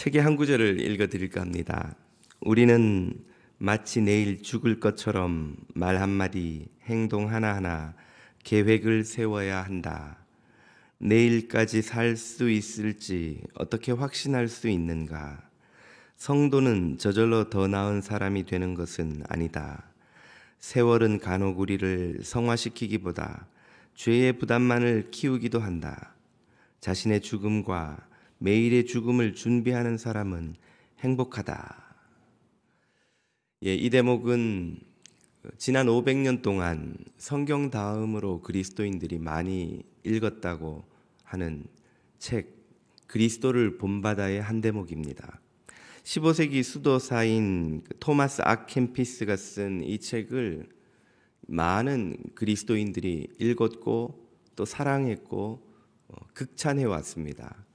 책의 한 구절을 읽어 드릴까 합니다. 우리는 마치 내일 죽을 것처럼 말 한마디, 행동 하나하나 계획을 세워야 한다. 내일까지 살 수 있을지 어떻게 확신할 수 있는가? 성도는 저절로 더 나은 사람이 되는 것은 아니다. 세월은 간혹 우리를 성화시키기보다 죄의 부담만을 키우기도 한다. 자신의 죽음과 매일의 죽음을 준비하는 사람은 행복하다. 예, 이 대목은 지난 500년 동안 성경 다음으로 그리스도인들이 많이 읽었다고 하는 책 그리스도를 본바다의 한 대목입니다. 15세기 수도사인 토마스 아켄피스가 쓴 이 책을 많은 그리스도인들이 읽었고 또 사랑했고 어, 극찬해 왔습니다.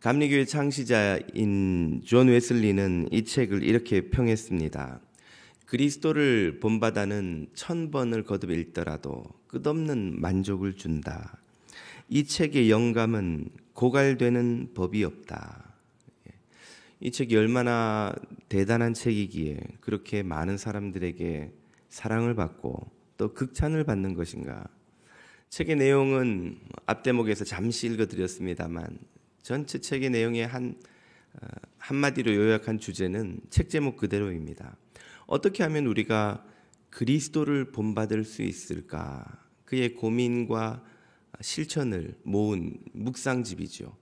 감리교회 창시자인 존 웨슬리는 이 책을 이렇게 평했습니다. 그리스도를 본받아는 천 번을 거듭 읽더라도 끝없는 만족을 준다. 이 책의 영감은 고갈되는 법이 없다. 예. 이 책이 얼마나 대단한 책이기에 그렇게 많은 사람들에게 사랑을 받고 또 극찬을 받는 것인가. 책의 내용은 앞대목에서 잠시 읽어드렸습니다만 전체 책의 내용의 한 어, 한마디로 요약한 주제는 책 제목 그대로입니다. 어떻게 하면 우리가 그리스도를 본받을 수 있을까? 그의 고민과 실천을 모은 묵상집이죠.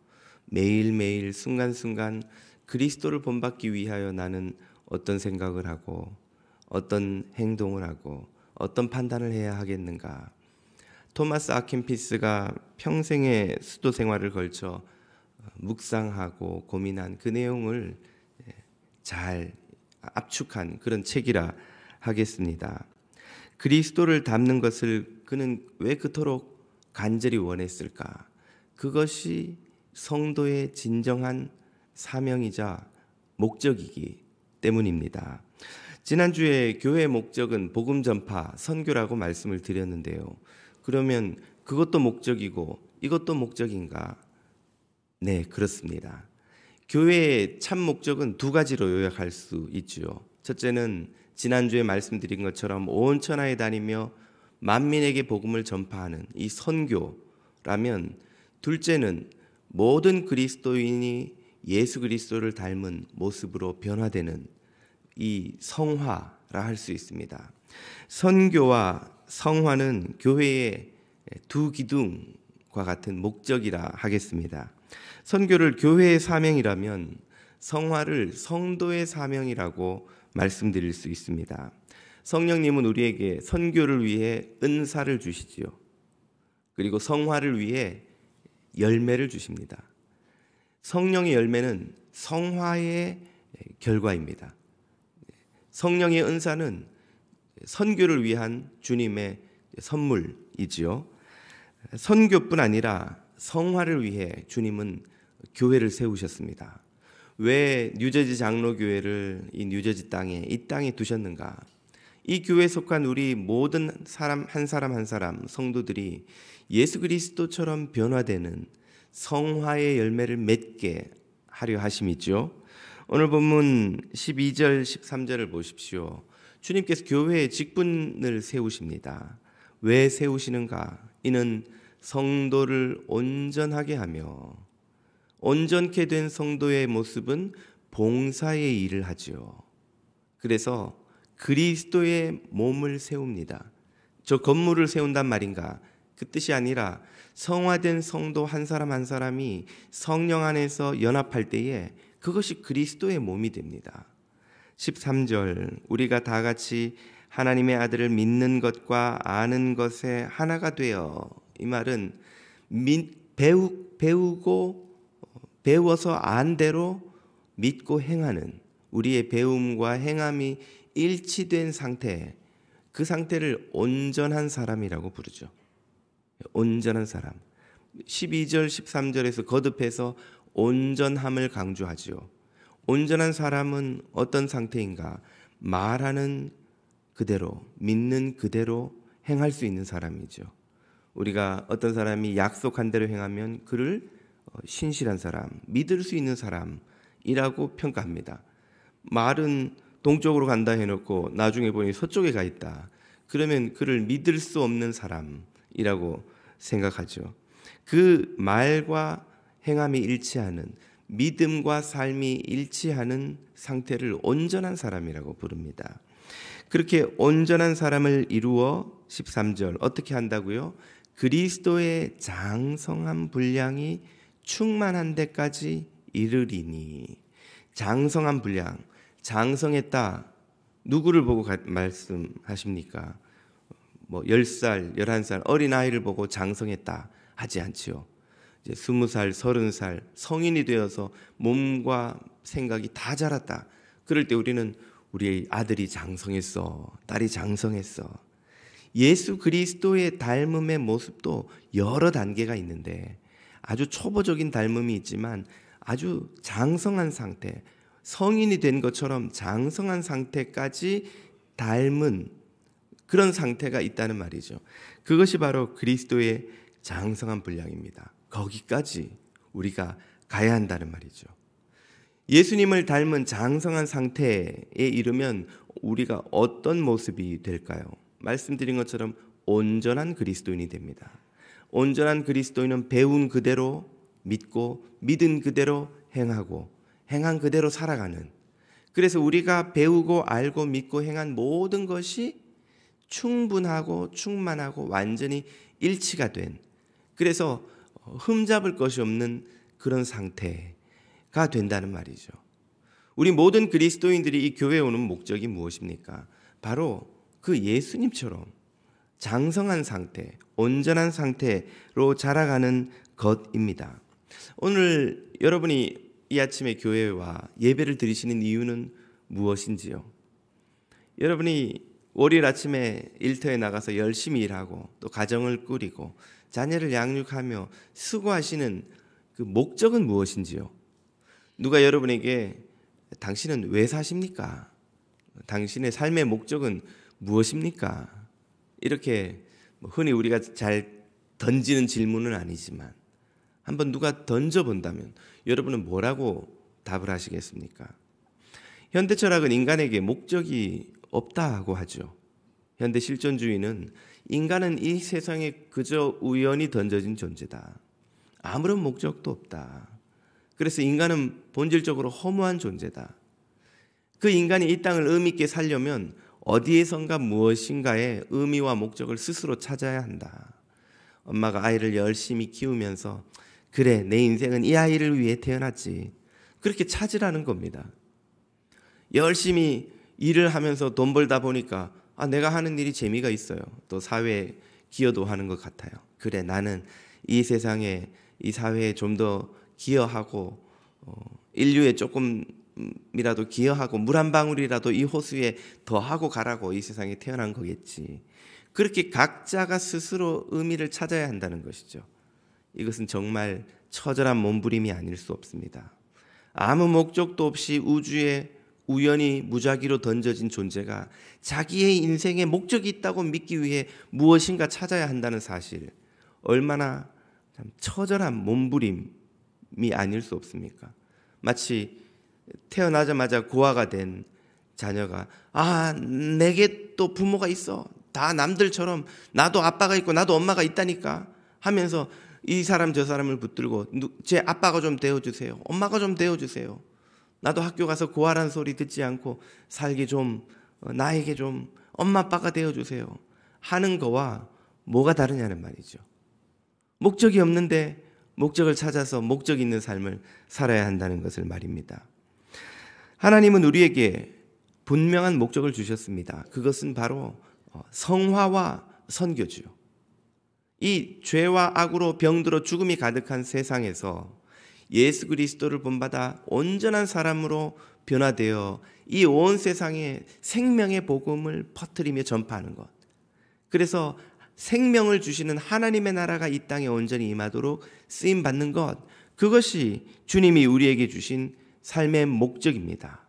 매일매일 순간순간 그리스도를 본받기 위하여 나는 어떤 생각을 하고 어떤 행동을 하고 어떤 판단을 해야 하겠는가? 토마스 아킨피스가 평생의 수도 생활을 걸쳐 묵상하고 고민한 그 내용을 예, 잘 압축한 그런 책이라 하겠습니다. 그리스도를 닮는 것을 그는 왜 그토록 간절히 원했을까? 그것이 성도의 진정한 사명이자 목적이기 때문입니다. 지난주에 교회의 목적은 복음 전파, 선교라고 말씀을 드렸는데요. 그러면 그것도 목적이고 이것도 목적인가? 네, 그렇습니다. 교회의 참 목적은 두 가지로 요약할 수있지 첫째는 지난주에 말씀드린 것처럼 온 천하에 다니며 만민에게 복음을 전파하는 이 선교라면 둘째는 모든 그리스도인이 예수 그리스도를 닮은 모습으로 변화되는 이 성화라 할 수 있습니다. 선교와 성화는 교회의 두 기둥과 같은 목적이라 하겠습니다. 선교를 교회의 사명이라면 성화를 성도의 사명이라고 말씀드릴 수 있습니다. 성령님은 우리에게 선교를 위해 은사를 주시지요. 그리고 성화를 위해 열매를 주십니다. 성령의 열매는 성화의 결과입니다. 성령의 은사는 선교를 위한 주님의 선물이지요. 선교뿐 아니라 성화를 위해 주님은 교회를 세우셨습니다. 왜 뉴저지 장로교회를 이 뉴저지 땅에 이 땅에 두셨는가? 이 교회에 속한 우리 모든 사람 한 사람 한 사람 성도들이 예수 그리스도처럼 변화되는 성화의 열매를 맺게 하려 하심이죠. 오늘 본문 12절 13절을 보십시오. 주님께서 교회에 직분을 세우십니다. 왜 세우시는가? 이는 성도를 온전하게 하며 온전케 된 성도의 모습은 봉사의 일을 하지요. 그래서 그리스도의 몸을 세웁니다. 저 건물을 세운단 말인가? 그 뜻이 아니라 성화된 성도 한 사람 한 사람이 성령 안에서 연합할 때에 그것이 그리스도의 몸이 됩니다. 13절 우리가 다 같이 하나님의 아들을 믿는 것과 아는 것에 하나가 되어 이 말은 배우, 배우고 배워서 안 대로 믿고 행하는 우리의 배움과 행함이 일치된 상태, 그 상태를 온전한 사람이라고 부르죠. 온전한 사람. 12절, 13절에서 거듭해서 온전함을 강조하지요. 온전한 사람은 어떤 상태인가? 말하는 그대로, 믿는 그대로 행할 수 있는 사람이죠. 우리가 어떤 사람이 약속한 대로 행하면 그를 어, 신실한 사람, 믿을 수 있는 사람이라고 평가합니다. 말은 동쪽으로 간다 해놓고 나중에 보니 서쪽에 가 있다. 그러면 그를 믿을 수 없는 사람이라고 생각하죠. 그 말과 행함이 일치하는 믿음과 삶이 일치하는 상태를 온전한 사람이라고 부릅니다. 그렇게 온전한 사람을 이루어 13절 어떻게 한다고요? 그리스도의 장성한 분량이 충만한 데까지 이르리니 장성한 분량 장성했다 누구를 보고 가, 말씀하십니까? 뭐 10살, 11살 어린 아이를 보고 장성했다 하지 않지요. 이제 20살, 30살 성인이 되어서 몸과 생각이 다 자랐다. 그럴 때 우리는 우리 아들이 장성했어. 딸이 장성했어. 예수 그리스도의 닮음의 모습도 여러 단계가 있는데 아주 초보적인 닮음이 있지만 아주 장성한 상태, 성인이 된 것처럼 장성한 상태까지 닮은 그런 상태가 있다는 말이죠. 그것이 바로 그리스도의 장성한 분량입니다. 거기까지 우리가 가야 한다는 말이죠. 예수님을 닮은 장성한 상태에 이르면 우리가 어떤 모습이 될까요? 말씀드린 것처럼 온전한 그리스도인이 됩니다. 온전한 그리스도인은 배운 그대로 믿고 믿은 그대로 행하고 행한 그대로 살아가는 그래서 우리가 배우고 알고 믿고 행한 모든 것이 충분하고 충만하고 완전히 일치가 된 그래서 흠잡을 것이 없는 그런 상태가 된다는 말이죠. 우리 모든 그리스도인들이 이 교회에 오는 목적이 무엇입니까? 바로 그 예수님처럼 장성한 상태, 온전한 상태로 자라가는 것입니다. 오늘 여러분이 이 아침에 교회와 예배를 드리시는 이유는 무엇인지요? 여러분이 월요일 아침에 일터에 나가서 열심히 일하고 또 가정을 꾸리고 자녀를 양육하며 수고하시는 그 목적은 무엇인지요? 누가 여러분에게 당신은 왜 사십니까? 당신의 삶의 목적은 무엇입니까? 이렇게 뭐 흔히 우리가 잘 던지는 질문은 아니지만 한번 누가 던져 본다면 여러분은 뭐라고 답을 하시겠습니까? 현대 철학은 인간에게 목적이 없다고 하죠. 현대 실존주의는 인간은 이 세상에 그저 우연히 던져진 존재다. 아무런 목적도 없다. 그래서 인간은 본질적으로 허무한 존재다. 그 인간이 이 땅을 의미있게 살려면 어디에선가 무엇인가의 의미와 목적을 스스로 찾아야 한다. 엄마가 아이를 열심히 키우면서 그래 내 인생은 이 아이를 위해 태어났지 그렇게 찾으라는 겁니다. 열심히 일을 하면서 돈 벌다 보니까 아 내가 하는 일이 재미가 있어요. 또 사회에 기여도 하는 것 같아요. 그래 나는 이 세상에 이 사회에 좀 더 기여하고 어, 인류에 조금 이라도 기여하고 물 한 방울이라도 이 호수에 더하고 가라고 이 세상에 태어난 거겠지. 그렇게 각자가 스스로 의미를 찾아야 한다는 것이죠. 이것은 정말 처절한 몸부림이 아닐 수 없습니다. 아무 목적도 없이 우주에 우연히 무작위로 던져진 존재가 자기의 인생에 목적이 있다고 믿기 위해 무엇인가 찾아야 한다는 사실, 얼마나 처절한 몸부림이 아닐 수 없습니까? 마치 태어나자마자 고아가 된 자녀가 아 내게 또 부모가 있어 다 남들처럼 나도 아빠가 있고 나도 엄마가 있다니까 하면서 이 사람 저 사람을 붙들고 제 아빠가 좀 되어주세요 엄마가 좀 되어주세요 나도 학교 가서 고아란 소리 듣지 않고 살기좀 어, 나에게 좀 엄마 아빠가 되어주세요 하는 거와 뭐가 다르냐는 말이죠 목적이 없는데 목적을 찾아서 목적 있는 삶을 살아야 한다는 것을 말입니다. 하나님은 우리에게 분명한 목적을 주셨습니다. 그것은 바로 어, 성화와 선교지이 죄와 악으로 병들어 죽음이 가득한 세상에서 예수 그리스도를 본받아 온전한 사람으로 변화되어 이 온 세상에 생명의 복음을 퍼뜨리며 전파하는 것. 그래서 생명을 주시는 하나님의 나라가 이 땅에 온전히 임하도록 쓰임 받는 것. 그것이 주님이 우리에게 주신 삶의 목적입니다.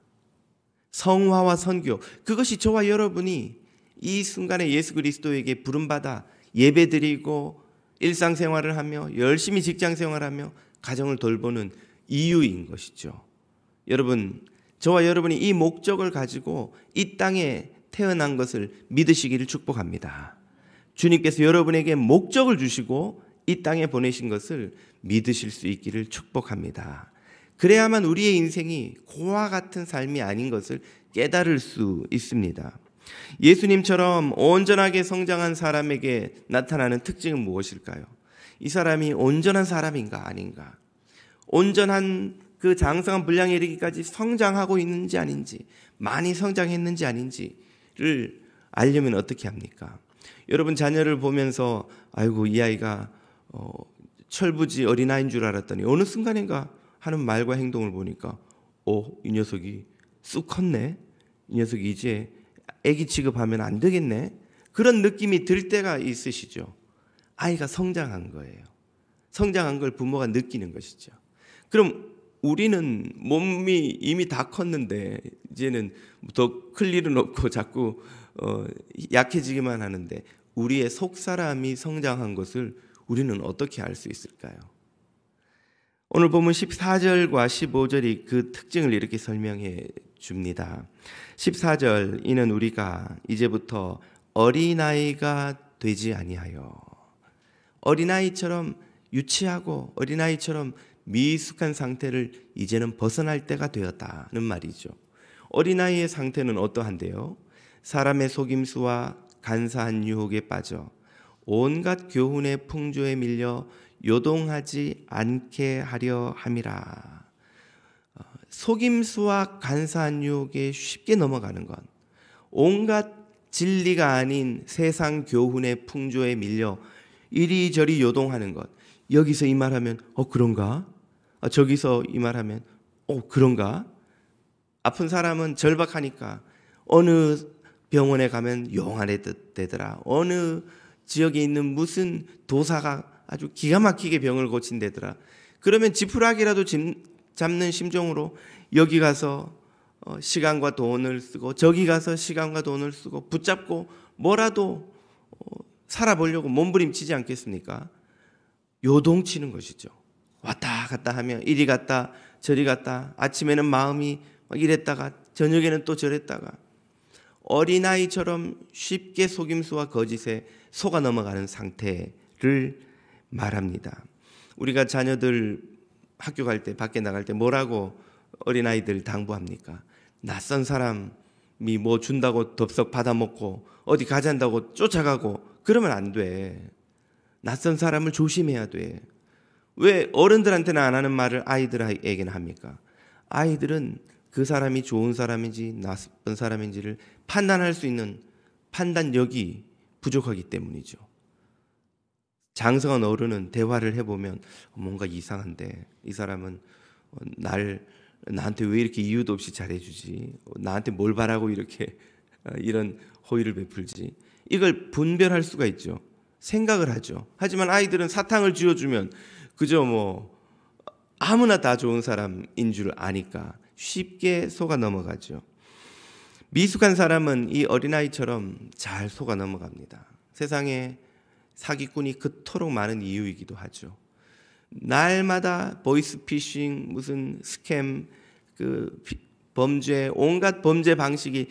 성화와 선교 그것이 저와 여러분이 이 순간에 예수 그리스도에게 부름받아 예배드리고 일상생활을 하며 열심히 직장생활하며 가정을 돌보는 이유인 것이죠. 여러분 저와 여러분이 이 목적을 가지고 이 땅에 태어난 것을 믿으시기를 축복합니다. 주님께서 여러분에게 목적을 주시고 이 땅에 보내신 것을 믿으실 수 있기를 축복합니다. 그래야만 우리의 인생이 고와 같은 삶이 아닌 것을 깨달을 수 있습니다. 예수님처럼 온전하게 성장한 사람에게 나타나는 특징은 무엇일까요? 이 사람이 온전한 사람인가 아닌가? 온전한 그 장성한 분량에 이르기까지 성장하고 있는지 아닌지, 많이 성장했는지 아닌지를 알려면 어떻게 합니까? 여러분 자녀를 보면서 아이고 이 아이가 어, 철부지 어린아이인 줄 알았더니 어느 순간인가 하는 말과 행동을 보니까 오, 어, 이 녀석이 쑥 컸네. 이 녀석이 이제 애기 취급하면 안 되겠네. 그런 느낌이 들 때가 있으시죠. 아이가 성장한 거예요. 성장한 걸 부모가 느끼는 것이죠. 그럼 우리는 몸이 이미 다 컸는데 이제는 더클 일은 없고 자꾸 어, 약해지기만 하는데 우리의 속 사람이 성장한 것을 우리는 어떻게 알 수 있을까요? 오늘 보면 14절과 15절이 그 특징을 이렇게 설명해 줍니다. 14절 이는 우리가 이제부터 어린아이가 되지 아니하여 어린아이처럼 유치하고 어린아이처럼 미숙한 상태를 이제는 벗어날 때가 되었다는 말이죠. 어린아이의 상태는 어떠한데요? 사람의 속임수와 간사한 유혹에 빠져 온갖 교훈의 풍조에 밀려 요동하지 않게 하려 함이라. 어, 속임수와 간사한 유혹에 쉽게 넘어가는 건 온갖 진리가 아닌 세상 교훈의 풍조에 밀려 이리저리 요동하는 것. 여기서 이 말하면 어 그런가? 아, 저기서 이 말하면 어 그런가? 아픈 사람은 절박하니까 어느 병원에 가면 용안에 되더라. 어느 지역에 있는 무슨 도사가 아주 기가 막히게 병을 고친대더라. 그러면 지푸라기라도 잡는 심정으로 여기 가서 어, 시간과 돈을 쓰고 저기 가서 시간과 돈을 쓰고 붙잡고 뭐라도 어, 살아보려고 몸부림치지 않겠습니까? 요동치는 것이죠. 왔다 갔다 하며 이리 갔다 저리 갔다 아침에는 마음이 이랬다가 저녁에는 또 저랬다가 어린아이처럼 쉽게 속임수와 거짓에 속아 넘어가는 상태를 말합니다. 우리가 자녀들 학교 갈 때, 밖에 나갈 때 뭐라고 어린아이들 당부합니까? 낯선 사람이 뭐 준다고 덥석 받아먹고 어디 가잔다고 쫓아가고 그러면 안 돼. 낯선 사람을 조심해야 돼. 왜 어른들한테는 안 하는 말을 아이들에게는 합니까? 아이들은 그 사람이 좋은 사람인지 나쁜 사람인지를 판단할 수 있는 판단력이 부족하기 때문이죠. 장성한 어른은 대화를 해보면 뭔가 이상한데 이 사람은 어, 날 나한테 왜 이렇게 이유도 없이 잘해주지 어, 나한테 뭘 바라고 이렇게 어, 이런 호의를 베풀지 이걸 분별할 수가 있죠 생각을 하죠 하지만 아이들은 사탕을 쥐어주면 그저 뭐 아무나 다 좋은 사람인 줄 아니까 쉽게 속아 넘어가죠 미숙한 사람은 이 어린아이처럼 잘 속아 넘어갑니다 세상에 사기꾼이 그토록 많은 이유이기도 하죠. 날마다 보이스피싱, 무슨 스캠, 그 범죄, 온갖 범죄 방식이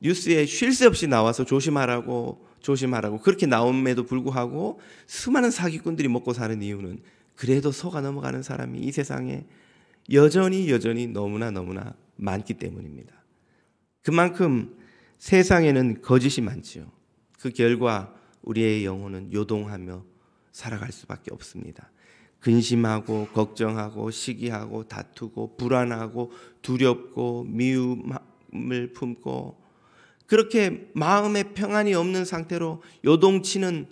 뉴스에 쉴 새 없이 나와서 조심하라고 조심하라고 그렇게 나옴에도 불구하고 수많은 사기꾼들이 먹고 사는 이유는 그래도 속아 넘어가는 사람이 이 세상에 여전히 여전히 너무나 너무나 많기 때문입니다. 그만큼 세상에는 거짓이 많지요. 그 결과 우리의 영혼은 요동하며 살아갈 수밖에 없습니다. 근심하고 걱정하고 시기하고 다투고 불안하고 두렵고 미움을 품고 그렇게 마음의 평안이 없는 상태로 요동치는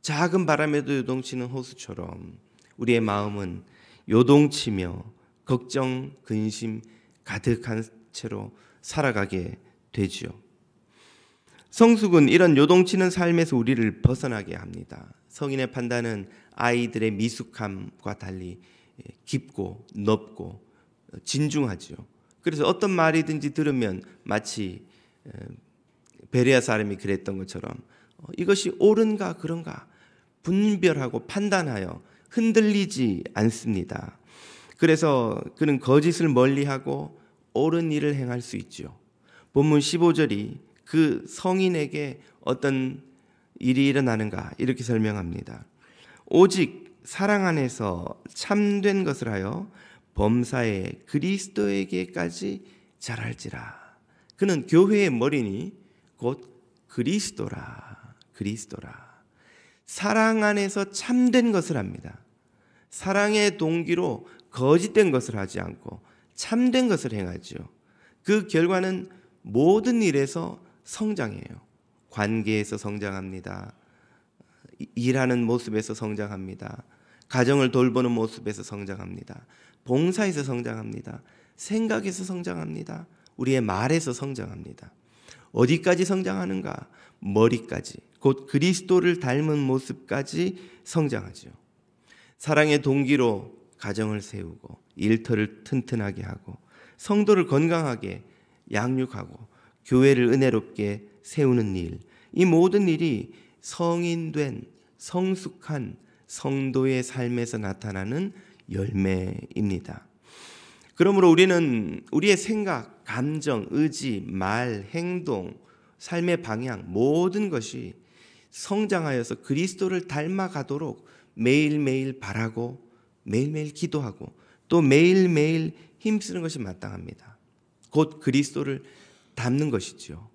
작은 바람에도 요동치는 호수처럼 우리의 마음은 요동치며 걱정 근심 가득한 채로 살아가게 되지요. 성숙은 이런 요동치는 삶에서 우리를 벗어나게 합니다. 성인의 판단은 아이들의 미숙함과 달리 예, 깊고 넓고 어, 진중하지요. 그래서 어떤 말이든지 들으면 마치 어, 베레아 사람이 그랬던 것처럼 어, 이것이 옳은가 그런가 분별하고 판단하여 흔들리지 않습니다. 그래서 그는 거짓을 멀리하고 옳은 일을 행할 수있지 본문 15절이 그 성인에게 어떤 일이 일어나는가 이렇게 설명합니다. 오직 사랑 안에서 참된 것을 하여 범사에 그리스도에게까지 자랄지라. 그는 교회의 머리니 곧 그리스도라. 그리스도라. 사랑 안에서 참된 것을 합니다. 사랑의 동기로 거짓된 것을 하지 않고 참된 것을 행하지요. 그 결과는 모든 일에서 성장해요. 관계에서 성장합니다. 일하는 모습에서 성장합니다. 가정을 돌보는 모습에서 성장합니다. 봉사에서 성장합니다. 생각에서 성장합니다. 우리의 말에서 성장합니다. 어디까지 성장하는가? 머리까지. 곧 그리스도를 닮은 모습까지 성장하죠 사랑의 동기로 가정을 세우고 일터를 튼튼하게 하고 성도를 건강하게 양육하고 교회를 은혜롭게 세우는 일, 이 모든 일이 성인된 성숙한 성도의 삶에서 나타나는 열매입니다. 그러므로 우리는 우리의 생각, 감정, 의지, 말, 행동, 삶의 방향 모든 것이 성장하여서 그리스도를 닮아가도록 매일매일 바라고 매일매일 기도하고 또 매일매일 힘쓰는 것이 마땅합니다. 곧 그리스도를 담는 것이죠.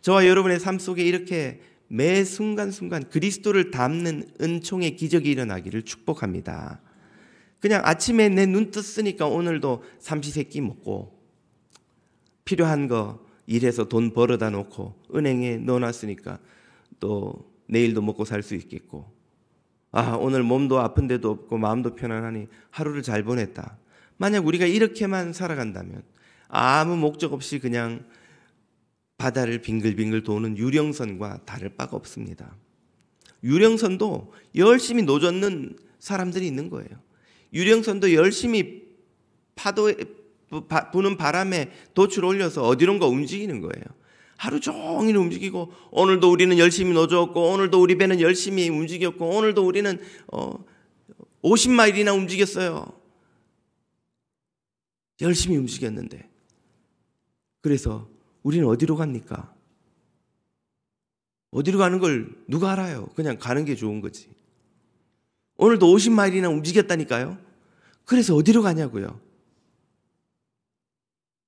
저와 여러분의 삶 속에 이렇게 매 순간순간 그리스도를 담는 은총의 기적이 일어나기를 축복합니다. 그냥 아침에 내눈 떴으니까 오늘도 삼시세끼 먹고 필요한 거 일해서 돈 벌어다 놓고 은행에 넣어놨으니까 또 내일도 먹고 살 수 있겠고 아 오늘 몸도 아픈 데도 없고 마음도 편안하니 하루를 잘 보냈다. 만약 우리가 이렇게만 살아간다면 아무 목적 없이 그냥 바다를 빙글빙글 도는 유령선과 다를 바가 없습니다. 유령선도 열심히 노젓는 사람들이 있는 거예요. 유령선도 열심히 파도에 부는 바람에 도출 올려서 어디론가 움직이는 거예요. 하루 종일 움직이고 오늘도 우리는 열심히 노젓고 오늘도 우리 배는 열심히 움직였고 오늘도 우리는 어 50마일이나 움직였어요. 열심히 움직였는데 그래서 우리는 어디로 갑니까? 어디로 가는 걸 누가 알아요? 그냥 가는 게 좋은 거지. 오늘도 50마일이나 움직였다니까요? 그래서 어디로 가냐고요?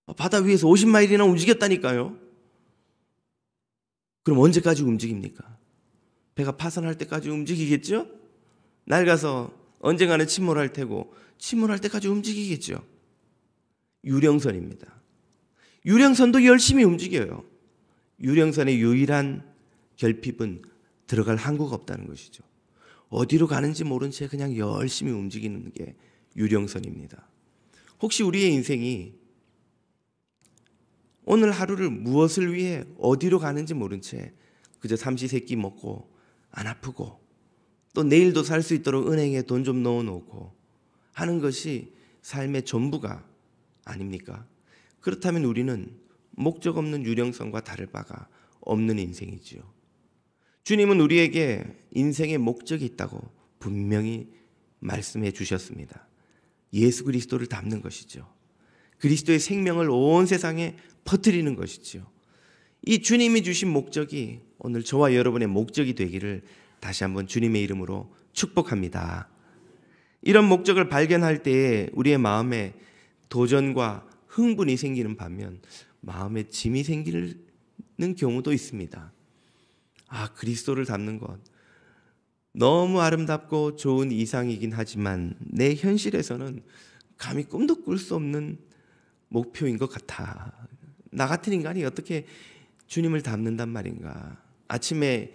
어, 바다 위에서 50마일이나 움직였다니까요? 그럼 언제까지 움직입니까? 배가 파산할 때까지 움직이겠죠? 낡아서 언젠가는 침몰할 테고, 침몰할 때까지 움직이겠죠? 유령선입니다. 유령선도 열심히 움직여요. 유령선의 유일한 결핍은 들어갈 항구가 없다는 것이죠. 어디로 가는지 모른 채 그냥 열심히 움직이는 게 유령선입니다. 혹시 우리의 인생이 오늘 하루를 무엇을 위해 어디로 가는지 모른 채 그저 삼시세끼 먹고 안 아프고 또 내일도 살 수 있도록 은행에 돈 좀 넣어 놓고 하는 것이 삶의 전부가 아닙니까? 그렇다면 우리는 목적 없는 유령성과 다를 바가 없는 인생이지요. 주님은 우리에게 인생의 목적이 있다고 분명히 말씀해 주셨습니다. 예수 그리스도를 담는 것이죠. 그리스도의 생명을 온 세상에 퍼뜨리는 것이지요. 이 주님이 주신 목적이 오늘 저와 여러분의 목적이 되기를 다시 한번 주님의 이름으로 축복합니다. 이런 목적을 발견할 때에 우리의 마음에 도전과 흥분이 생기는 반면 마음에 짐이 생기는 경우도 있습니다. 아, 그리스도를 닮는 것. 너무 아름답고 좋은 이상이긴 하지만 내 현실에서는 감히 꿈도 꿀 수 없는 목표인 것 같아. 나 같은 인간이 어떻게 주님을 닮는단 말인가. 아침에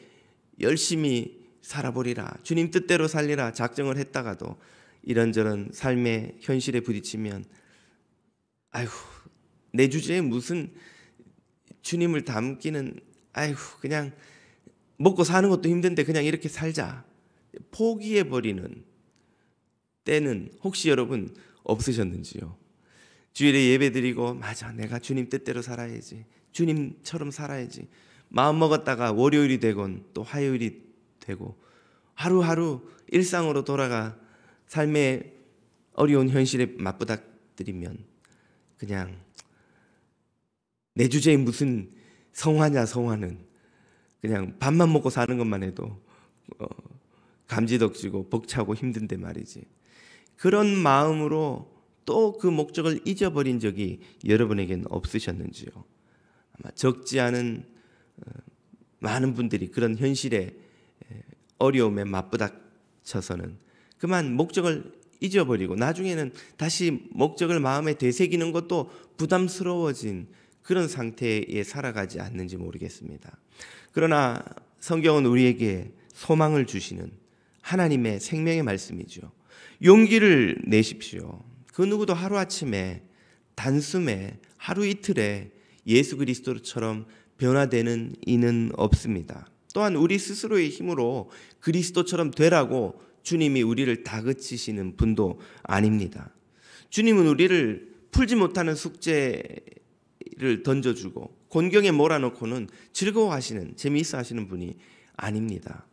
열심히 살아보리라. 주님 뜻대로 살리라 작정을 했다가도 이런저런 삶의 현실에 부딪히면 아휴 내 주제에 무슨 주님을 담기는 아휴 그냥 먹고 사는 것도 힘든데 그냥 이렇게 살자 포기해 버리는 때는 혹시 여러분 없으셨는지요? 주일에 예배드리고 맞아 내가 주님 뜻대로 살아야지 주님처럼 살아야지 마음 먹었다가 월요일이 되건 또 화요일이 되고 하루하루 일상으로 돌아가 삶의 어려운 현실에 맞부닥뜨리면 그냥 내주제에 무슨 성화냐 성화는 그냥 밥만 먹고 사는 것만 해도 어, 감지덕지고 벅차고 힘든데 말이지. 그런 마음으로 또 그 목적을 잊어버린 적이 여러분에게는 없으셨는지요? 아마 적지 않은 어, 많은 분들이 그런 현실에 어려움에 맞부닥쳐서는 그만 목적을 잊어버리고 나중에는 다시 목적을 마음에 되새기는 것도 부담스러워진 그런 상태에 살아가지 않는지 모르겠습니다. 그러나 성경은 우리에게 소망을 주시는 하나님의 생명의 말씀이죠. 용기를 내십시오. 그 누구도 하루아침에 단숨에 하루 이틀에 예수 그리스도처럼 변화되는 이는 없습니다. 또한 우리 스스로의 힘으로 그리스도처럼 되라고 주님이 우리를 다그치시는 분도 아닙니다. 주님은 우리를 풀지 못하는 숙제를 던져주고 곤경에 몰아넣고는 즐거워하시는 재미있어 하시는 분이 아닙니다.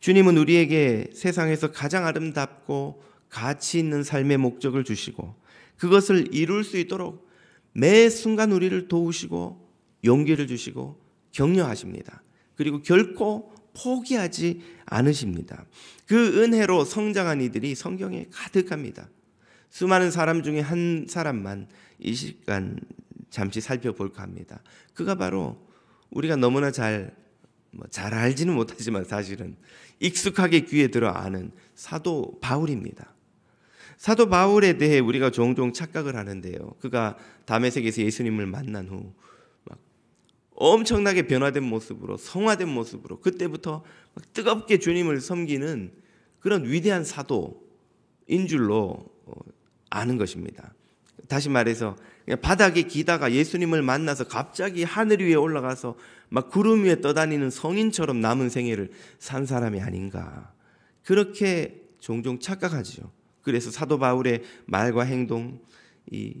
주님은 우리에게 세상에서 가장 아름답고 가치 있는 삶의 목적을 주시고 그것을 이룰 수 있도록 매 순간 우리를 도우시고 용기를 주시고 격려하십니다. 그리고 결코 포기하지 않으십니다. 그 은혜로 성장한 이들이 성경에 가득합니다. 수많은 사람 중에 한 사람만 이 시간 잠시 살펴볼까 합니다. 그가 바로 우리가 너무나 잘, 뭐잘 알지는 못하지만 사실은 익숙하게 귀에 들어 아는 사도 바울입니다. 사도 바울에 대해 우리가 종종 착각을 하는데요. 그가 담에색에서 예수님을 만난 후 엄청나게 변화된 모습으로 성화된 모습으로 그때부터 뜨겁게 주님을 섬기는 그런 위대한 사도인 줄로 어, 아는 것입니다. 다시 말해서 바닥에 기다가 예수님을 만나서 갑자기 하늘 위에 올라가서 막 구름 위에 떠다니는 성인처럼 남은 생애를 산 사람이 아닌가 그렇게 종종 착각하지요. 그래서 사도 바울의 말과 행동, 이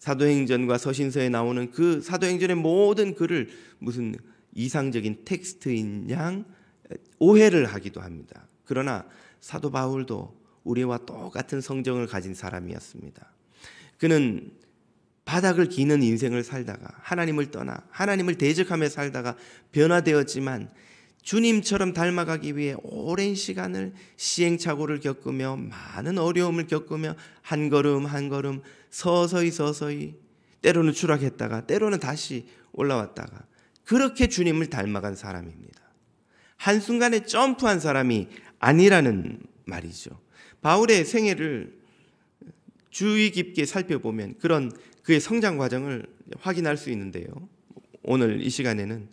사도행전과 서신서에 나오는 그 사도행전의 모든 글을 무슨 이상적인 텍스트인 양 오해를 하기도 합니다. 그러나 사도 바울도 우리와 똑같은 성정을 가진 사람이었습니다. 그는 바닥을 기는 인생을 살다가 하나님을 떠나 하나님을 대적하며 살다가 변화되었지만 주님처럼 닮아가기 위해 오랜 시간을 시행착오를 겪으며 많은 어려움을 겪으며 한 걸음 한 걸음 서서히 서서히 때로는 추락했다가 때로는 다시 올라왔다가 그렇게 주님을 닮아간 사람입니다. 한순간에 점프한 사람이 아니라는 말이죠. 바울의 생애를 주의 깊게 살펴보면 그런 그의 성장 과정을 확인할 수 있는데요. 오늘 이 시간에는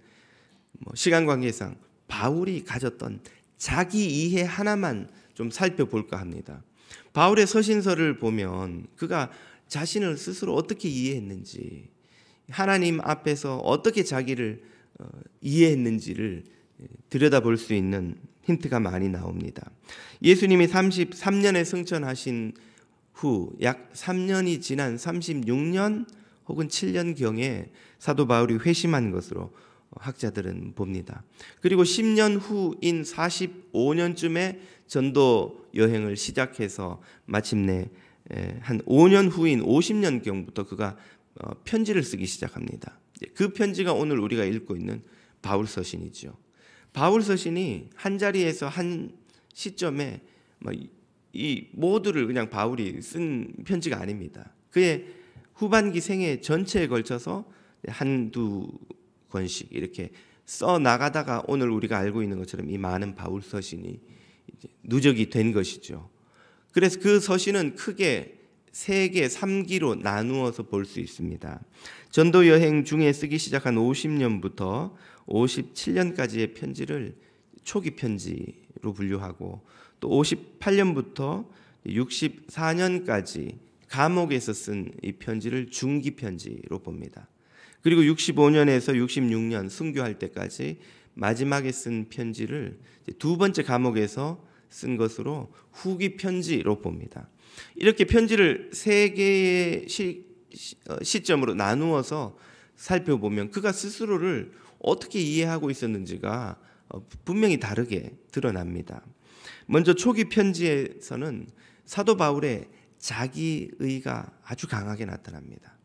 뭐 시간 관계상 바울이 가졌던 자기 이해 하나만 좀 살펴볼까 합니다. 바울의 서신서를 보면 그가 자신을 스스로 어떻게 이해했는지, 하나님 앞에서 어떻게 자기를 어, 이해했는지를 예, 들여다볼 수 있는 힌트가 많이 나옵니다. 예수님이 33년에 승천하신 후 약 3년이 지난 36년 혹은 7년경에 사도 바울이 회심한 것으로 학자들은 봅니다. 그리고 10년 후인 45년쯤에 전도 여행을 시작해서 마침내 한 5년 후인 50년경부터 그가 어, 편지를 쓰기 시작합니다. 그 편지가 오늘 우리가 읽고 있는 바울 서신이죠. 바울 서신이 한 자리에서 한 시점에 뭐 이 모두를 그냥 바울이 쓴 편지가 아닙니다. 그의 후반기 생애 전체에 걸쳐서 한두 권식 이렇게 써 나가다가 오늘 우리가 알고 있는 것처럼 이 많은 바울 서신이 누적이 된 것이죠. 그래서 그 서신은 크게 세 개, 3기로 나누어서 볼 수 있습니다. 전도 여행 중에 쓰기 시작한 50년부터 57년까지의 편지를 초기 편지로 분류하고 또 58년부터 64년까지 감옥에서 쓴 이 편지를 중기 편지로 봅니다. 그리고 65년에서 66년 순교할 때까지 마지막에 쓴 편지를 두 번째 감옥에서 쓴 것으로 후기 편지로 봅니다. 이렇게 편지를 세 개의 시, 어, 시점으로 나누어서 살펴보면 그가 스스로를 어떻게 이해하고 있었는지가 어, 분명히 다르게 드러납니다. 먼저 초기 편지에서는 사도 바울의 자기의가 아주 강하게 나타납니다.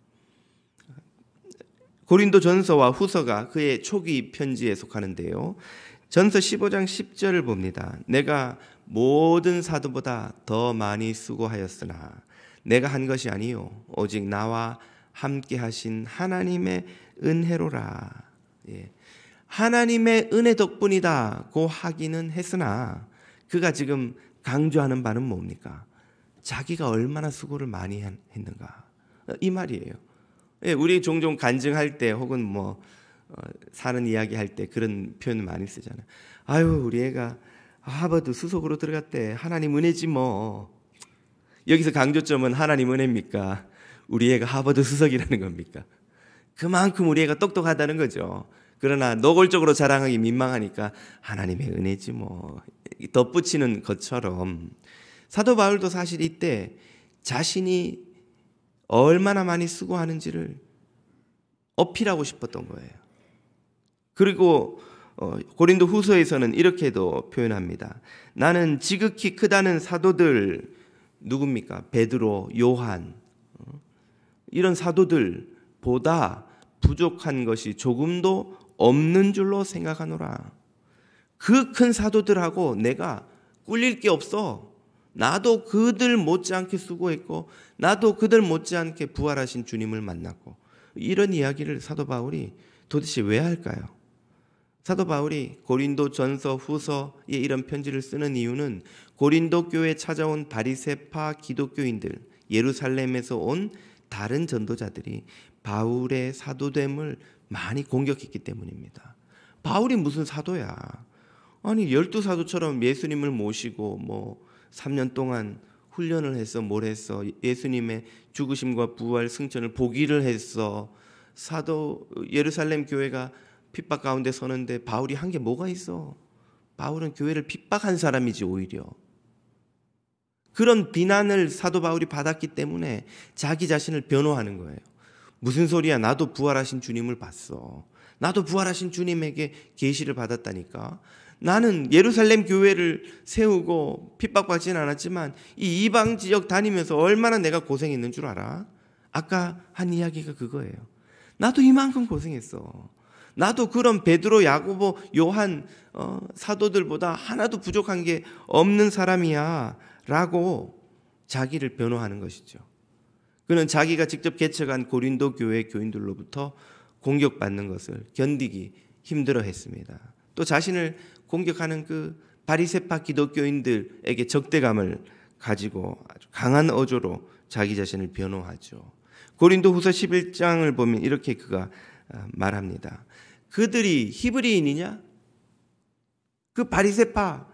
고린도 전서와 후서가 그의 초기 편지에 속하는데요. 전서 15장 10절을 봅니다. 내가 모든 사도보다 더 많이 수고하였으나 내가 한 것이 아니요 오직 나와 함께 하신 하나님의 은혜로라. 예. 하나님의 은혜 덕분이다고 하기는 했으나 그가 지금 강조하는 바는 뭡니까? 자기가 얼마나 수고를 많이 했는가 어, 이 말이에요. 예, 우리 종종 간증할 때 혹은 뭐 어, 사는 이야기 할때 그런 표현 많이 쓰잖아요. 아유, 우리 애가 하버드 아, 수석으로 들어갔대. 하나님 은혜지 뭐. 여기서 강조점은 하나님 은혜입니까? 우리 애가 하버드 수석이라는 겁니까? 그만큼 우리 애가 똑똑하다는 거죠. 그러나 노골적으로 자랑하기 민망하니까 하나님의 은혜지 뭐. 덧붙이는 것처럼 사도 바울도 사실 이때 자신이 얼마나 많이 쓰고 하는지를 어필하고 싶었던 거예요. 그리고 어, 고린도 후서에서는 이렇게도 표현합니다. 나는 지극히 크다는 사도들 누굽니까? 베드로, 요한 어, 이런 사도들보다 부족한 것이 조금도 없는 줄로 생각하노라. 그 큰 사도들하고 내가 꿀릴 게 없어. 나도 그들 못지않게 수고했고 나도 그들 못지않게 부활하신 주님을 만났고 이런 이야기를 사도 바울이 도대체 왜 할까요? 사도 바울이 고린도 전서 후서에 이런 편지를 쓰는 이유는 고린도 교회에 찾아온 바리세파 기독교인들, 예루살렘에서 온 다른 전도자들이 바울의 사도됨을 많이 공격했기 때문입니다. 바울이 무슨 사도야? 아니 열두 사도처럼 예수님을 모시고 뭐 3년 동안 훈련을 해서 뭘 했어 예수님의 죽으심과 부활 승천을 보기를 했어 사도 예루살렘 교회가 핍박 가운데 서는데 바울이 한 게 뭐가 있어 바울은 교회를 핍박한 사람이지 오히려 그런 비난을 사도 바울이 받았기 때문에 자기 자신을 변호하는 거예요 무슨 소리야 나도 부활하신 주님을 봤어 나도 부활하신 주님에게 계시를 받았다니까 나는 예루살렘 교회를 세우고 핍박받지는 않았지만 이 이방 지역 다니면서 얼마나 내가 고생했는 줄 알아? 아까 한 이야기가 그거예요. 나도 이만큼 고생했어. 나도 그런 베드로, 야고보, 요한 어, 사도들보다 하나도 부족한 게 없는 사람이야라고 자기를 변호하는 것이죠. 그는 자기가 직접 개척한 고린도 교회 교인들로부터 공격받는 것을 견디기 힘들어했습니다. 또 자신을 공격하는 그 바리세파 기독교인들에게 적대감을 가지고 아주 강한 어조로 자기 자신을 변호하죠. 고린도후서 11장을 보면 이렇게 그가 어, 말합니다. 그들이 히브리인이냐? 그 바리세파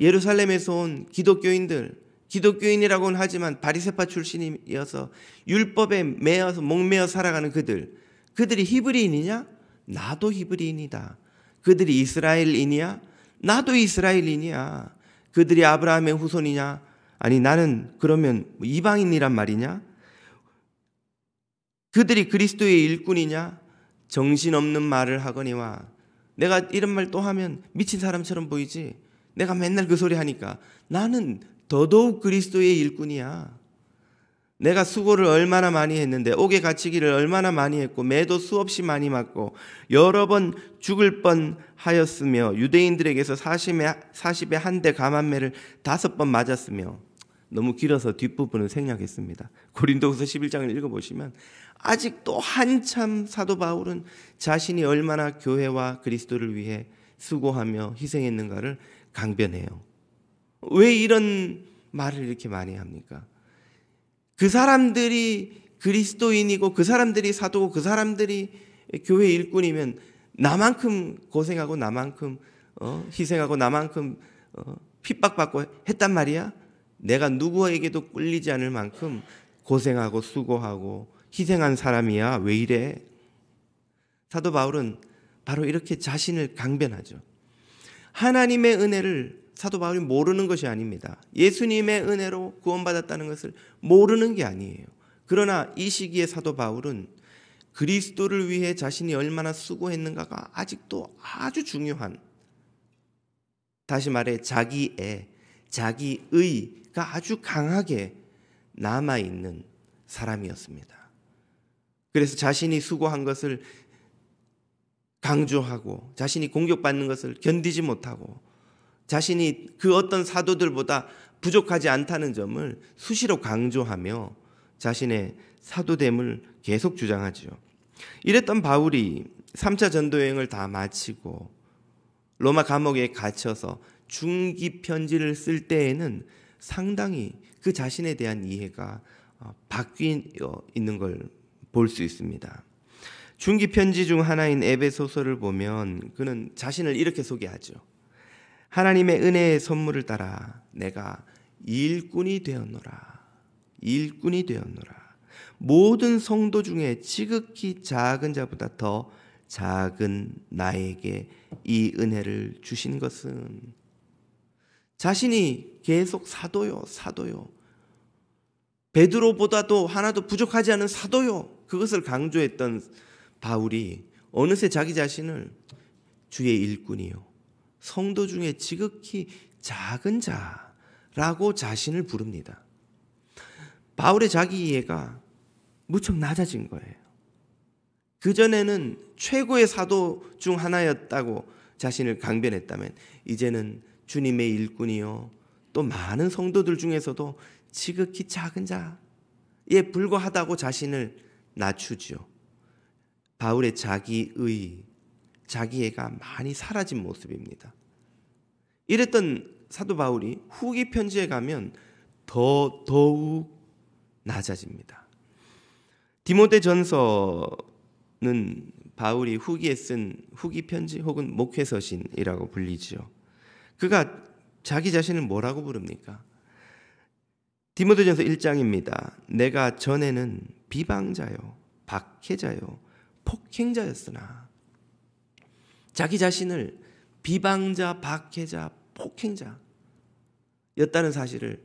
예루살렘에서 온 기독교인들 기독교인이라고는 하지만 바리세파 출신이어서 율법에 매여서 목매어 살아가는 그들 그들이 히브리인이냐? 나도 히브리인이다. 그들이 이스라엘인이야? 나도 이스라엘인이야. 그들이 아브라함의 후손이냐? 아니, 나는 그러면 뭐 이방인이란 말이냐? 그들이 그리스도의 일꾼이냐? 정신없는 말을 하거니와 내가 이런 말 또 하면 미친 사람처럼 보이지? 내가 맨날 그 소리 하니까 나는 더더욱 그리스도의 일꾼이야. 내가 수고를 얼마나 많이 했는데 옥에 갇히기를 얼마나 많이 했고 매도 수없이 많이 맞고 여러 번 죽을 뻔 하였으며 유대인들에게서 40에, 40에 한 대가만매를 다섯 번 맞았으며 너무 길어서 뒷부분은 생략했습니다. 고린도후서 11장을 읽어보시면 아직도 한참 사도 바울은 자신이 얼마나 교회와 그리스도를 위해 수고하며 희생했는가를 강변해요. 왜 이런 말을 이렇게 많이 합니까? 그 사람들이 그리스도인이고 그 사람들이 사도고 그 사람들이 교회 일꾼이면 나만큼 고생하고 나만큼 어, 희생하고 나만큼 어, 핍박받고 했단 말이야. 내가 누구에게도 꿀리지 않을 만큼 고생하고 수고하고 희생한 사람이야. 왜 이래? 사도 바울은 바로 이렇게 자신을 강변하죠. 하나님의 은혜를 사도 바울이 모르는 것이 아닙니다. 예수님의 은혜로 구원받았다는 것을 모르는 게 아니에요. 그러나 이 시기에 사도 바울은 그리스도를 위해 자신이 얼마나 수고했는가가 아직도 아주 중요한 다시 말해 자기의 자기의가 아주 강하게 남아 있는 사람이었습니다. 그래서 자신이 수고한 것을 강조하고 자신이 공격받는 것을 견디지 못하고 자신이 그 어떤 사도들보다 부족하지 않다는 점을 수시로 강조하며 자신의 사도됨을 계속 주장하지 이랬던 바울이 3차 전도 여행을 다 마치고 로마 감옥에 갇혀서 중기 편지를 쓸 때에는 상당히 그 자신에 대한 이해가 어, 바뀌어 있는 걸 볼 수 있습니다. 중기 편지 중 하나인 에베소서를 보면 그는 자신을 이렇게 소개하죠. 하나님의 은혜의 선물을 따라 내가 일꾼이 되었노라. 일꾼이 되었노라. 모든 성도 중에 지극히 작은 자보다 더 작은 나에게 이 은혜를 주신 것은 자신이 계속 사도요, 사도요. 베드로보다도 하나도 부족하지 않은 사도요. 그것을 강조했던 바울이 어느새 자기 자신을 주의 일꾼이요. 성도 중에 지극히 작은 자라고 자신을 부릅니다. 바울의 자기 이해가 무척 낮아진 거예요. 그전에는 최고의 사도 중 하나였다고 자신을 강변했다면 이제는 주님의 일꾼이요. 또 많은 성도들 중에서도 지극히 작은 자에 불과하다고 자신을 낮추지요. 바울의 자기의 자기애가 많이 사라진 모습입니다. 이랬던 사도 바울이 후기 편지에 가면 더 더욱 낮아집니다. 디모데전서는 바울이 후기에 쓴 후기 편지 혹은 목회서신이라고 불리지요. 그가 자기 자신을 뭐라고 부릅니까? 디모데전서 1장입니다. 내가 전에는 비방자요, 박해자요, 폭행자였으나 자기 자신을 비방자, 박해자, 폭행자였다는 사실을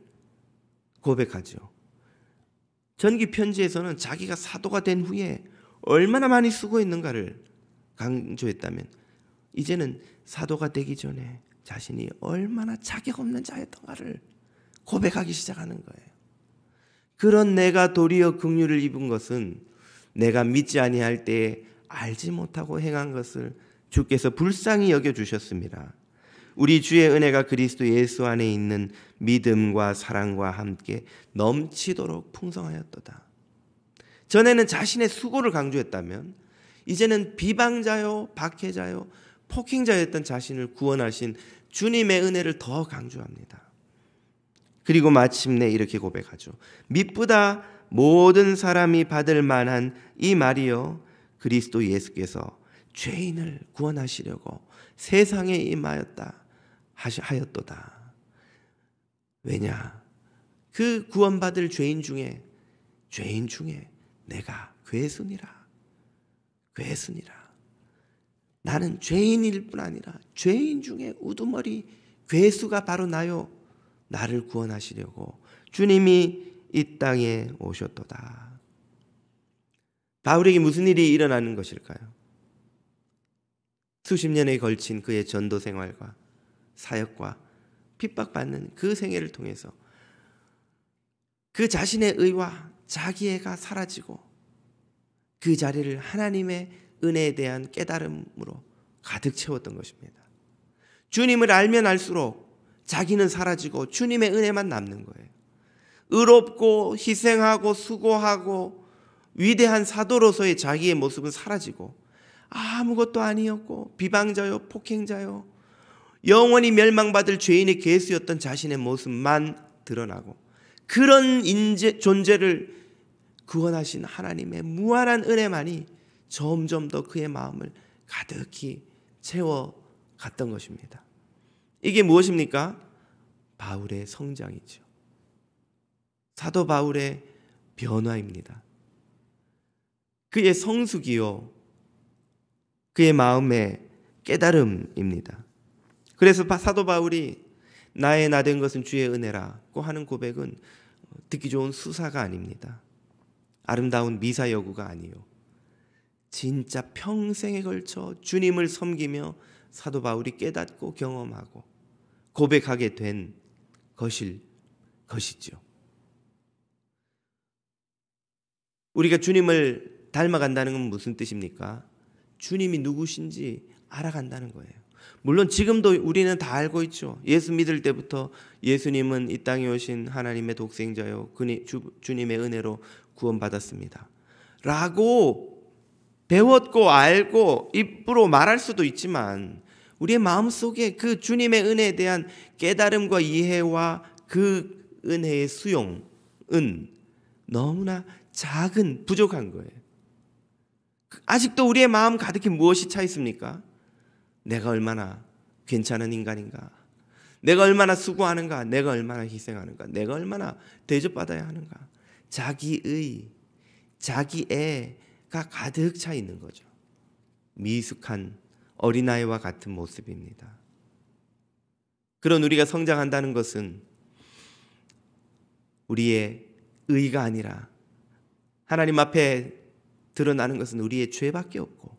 고백하죠. 전기 편지에서는 자기가 사도가 된 후에 얼마나 많이 수고했는가를 강조했다면 이제는 사도가 되기 전에 자신이 얼마나 자격 없는 자였던가를 고백하기 시작하는 거예요. 그런 내가 도리어 긍휼을 입은 것은 내가 믿지 아니할 때에 알지 못하고 행한 것을 주께서 불쌍히 여겨 주셨습니다. 우리 주의 은혜가 그리스도 예수 안에 있는 믿음과 사랑과 함께 넘치도록 풍성하였도다. 전에는 자신의 수고를 강조했다면 이제는 비방자요, 박해자요, 폭행자였던 자신을 구원하신 주님의 은혜를 더 강조합니다. 그리고 마침내 이렇게 고백하죠. 미쁘다 모든 사람이 받을 만한 이 말이요. 그리스도 예수께서 죄인을 구원하시려고 세상에 임하였다 하였도다. 왜냐? 그 구원받을 죄인 중에 죄인 중에 내가 괴순이라. 괴순이라. 나는 죄인일 뿐 아니라 죄인 중에 우두머리 괴수가 바로 나요. 나를 구원하시려고 주님이 이 땅에 오셨도다. 바울에게 무슨 일이 일어나는 것일까요? 수십 년에 걸친 그의 전도 생활과 사역과 핍박받는 그 생애를 통해서 그 자신의 의와 자기애가 사라지고 그 자리를 하나님의 은혜에 대한 깨달음으로 가득 채웠던 것입니다. 주님을 알면 알수록 자기는 사라지고 주님의 은혜만 남는 거예요. 의롭고 희생하고 수고하고 위대한 사도로서의 자기의 모습은 사라지고 아무것도 아니었고 비방자요 폭행자요 영원히 멸망받을 죄인의 개수였던 자신의 모습만 드러나고 그런 인재, 존재를 구원하신 하나님의 무한한 은혜만이 점점 더 그의 마음을 가득히 채워갔던 것입니다. 이게 무엇입니까? 바울의 성장이죠. 사도 바울의 변화입니다. 그의 성숙이요. 그의 마음의 깨달음입니다. 그래서 사도 바울이 나의 나 된 것은 주의 은혜라고 하는 고백은 듣기 좋은 수사가 아닙니다. 아름다운 미사 여구가 아니요. 진짜 평생에 걸쳐 주님을 섬기며 사도 바울이 깨닫고 경험하고 고백하게 된 것일 것이죠. 우리가 주님을 닮아간다는 건 무슨 뜻입니까? 주님이 누구신지 알아간다는 거예요. 물론 지금도 우리는 다 알고 있죠. 예수 믿을 때부터 예수님은 이 땅에 오신 하나님의 독생자요. 주님의 은혜로 구원받았습니다. 라고 배웠고 알고 입으로 말할 수도 있지만 우리의 마음 속에 그 주님의 은혜에 대한 깨달음과 이해와 그 은혜의 수용은 너무나 작은, 부족한 거예요. 아직도 우리의 마음 가득히 무엇이 차 있습니까? 내가 얼마나 괜찮은 인간인가? 내가 얼마나 수고하는가? 내가 얼마나 희생하는가? 내가 얼마나 대접받아야 하는가? 자기의, 자기애가 가득 차 있는 거죠. 미숙한 어린아이와 같은 모습입니다. 그런 우리가 성장한다는 것은 우리의 의가 아니라 하나님 앞에 드러나는 것은 우리의 죄밖에 없고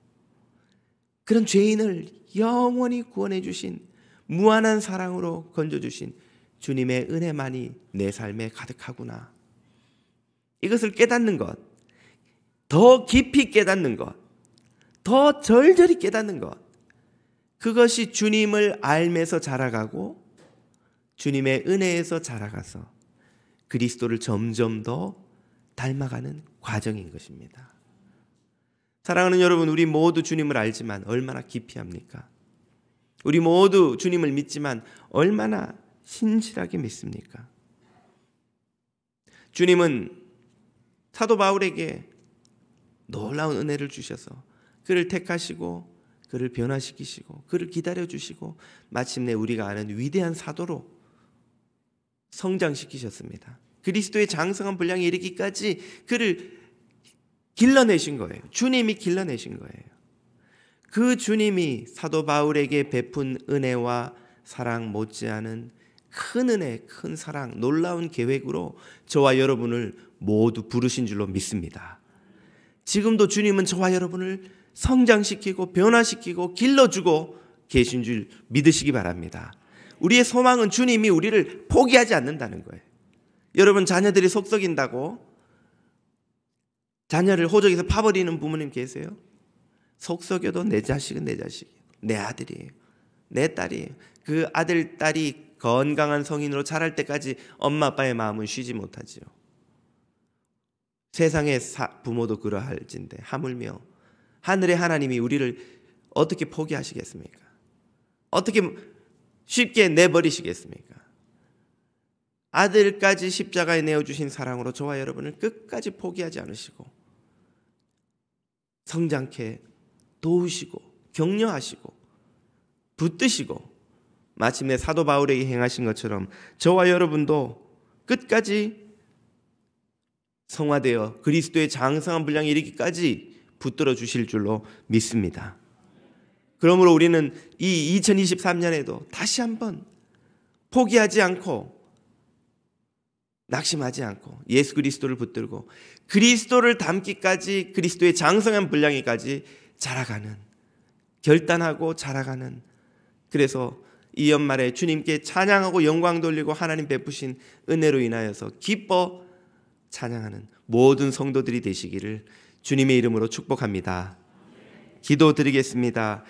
그런 죄인을 영원히 구원해 주신 무한한 사랑으로 건져 주신 주님의 은혜만이 내 삶에 가득하구나. 이것을 깨닫는 것, 더 깊이 깨닫는 것, 더 절절히 깨닫는 것, 그것이 주님을 알면서 자라가고 주님의 은혜에서 자라가서 그리스도를 점점 더 닮아가는 과정인 것입니다. 사랑하는 여러분, 우리 모두 주님을 알지만 얼마나 기피합니까? 우리 모두 주님을 믿지만 얼마나 신실하게 믿습니까? 주님은 사도 바울에게 놀라운 은혜를 주셔서 그를 택하시고 그를 변화시키시고 그를 기다려 주시고 마침내 우리가 아는 위대한 사도로 성장시키셨습니다. 그리스도의 장성한 분량에 이르기까지 그를 길러내신 거예요. 주님이 길러내신 거예요. 그 주님이 사도 바울에게 베푼 은혜와 사랑 못지않은 큰 은혜, 큰 사랑, 놀라운 계획으로 저와 여러분을 모두 부르신 줄로 믿습니다. 지금도 주님은 저와 여러분을 성장시키고 변화시키고 길러주고 계신 줄 믿으시기 바랍니다. 우리의 소망은 주님이 우리를 포기하지 않는다는 거예요. 여러분 자녀들이 속썩인다고 자녀를 호적에서 파버리는 부모님 계세요? 속속여도 내 자식은 내 자식, 내 아들이에요. 내 딸이에요. 그 아들, 딸이 건강한 성인으로 자랄 때까지 엄마, 아빠의 마음은 쉬지 못하지요. 세상의 사, 부모도 그러할진데 하물며 하늘의 하나님이 우리를 어떻게 포기하시겠습니까? 어떻게 쉽게 내버리시겠습니까? 아들까지 십자가에 내어주신 사랑으로 저와 여러분을 끝까지 포기하지 않으시고 성장케 도우시고 격려하시고 붙드시고 마침내 사도 바울에게 행하신 것처럼 저와 여러분도 끝까지 성화되어 그리스도의 장성한 분량에 이르기까지 붙들어 주실 줄로 믿습니다. 그러므로 우리는 이 2023년에도 다시 한번 포기하지 않고 낙심하지 않고 예수 그리스도를 붙들고 그리스도를 닮기까지 그리스도의 장성한 분량이까지 자라가는 결단하고 자라가는 그래서 이 연말에 주님께 찬양하고 영광 돌리고 하나님 베푸신 은혜로 인하여서 기뻐 찬양하는 모든 성도들이 되시기를 주님의 이름으로 축복합니다. 기도드리겠습니다.